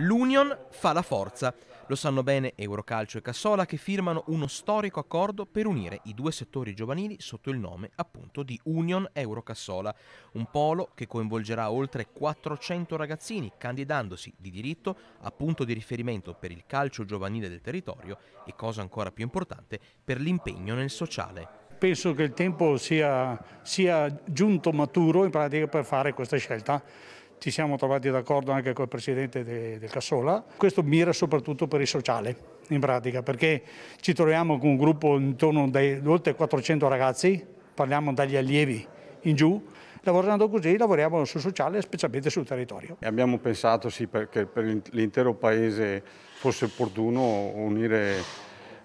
L'union fa la forza. Lo sanno bene Eurocalcio e Cassola che firmano uno storico accordo per unire i due settori giovanili sotto il nome appunto di Union Eurocassola, un polo che coinvolgerà oltre 400 ragazzini candidandosi di diritto a punto di riferimento per il calcio giovanile del territorio e cosa ancora più importante per l'impegno nel sociale penso che il tempo sia, sia, giunto maturo in pratica per fare questa scelta ci siamo trovati d'accordo anche col presidente del Cassola. Questo mira soprattutto per il sociale, in pratica, perché ci troviamo con un gruppo intorno ad oltre 400 ragazzi, parliamo dagli allievi in giù, lavorando così lavoriamo sul sociale specialmente sul territorio. Abbiamo pensato sì, che per l'intero Paese fosse opportuno unire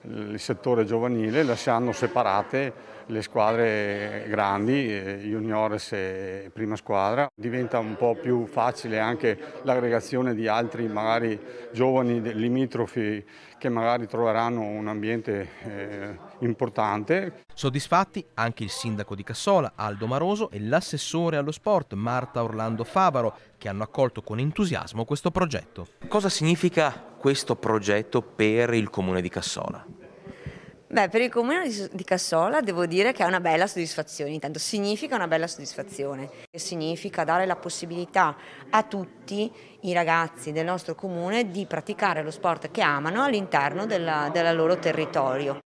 il settore giovanile, lasciando separate le squadre grandi, eh, juniores e prima squadra. Diventa un po' più facile anche l'aggregazione di altri magari giovani limitrofi che magari troveranno un ambiente eh, importante. Soddisfatti anche il sindaco di Cassola, Aldo Maroso, e l'assessore allo sport, Marta Orlando Favaro, che hanno accolto con entusiasmo questo progetto. Cosa significa questo progetto per il comune di Cassola? Beh, per il comune di Cassola devo dire che è una bella soddisfazione, intanto significa una bella soddisfazione, che significa dare la possibilità a tutti i ragazzi del nostro comune di praticare lo sport che amano all'interno del loro territorio.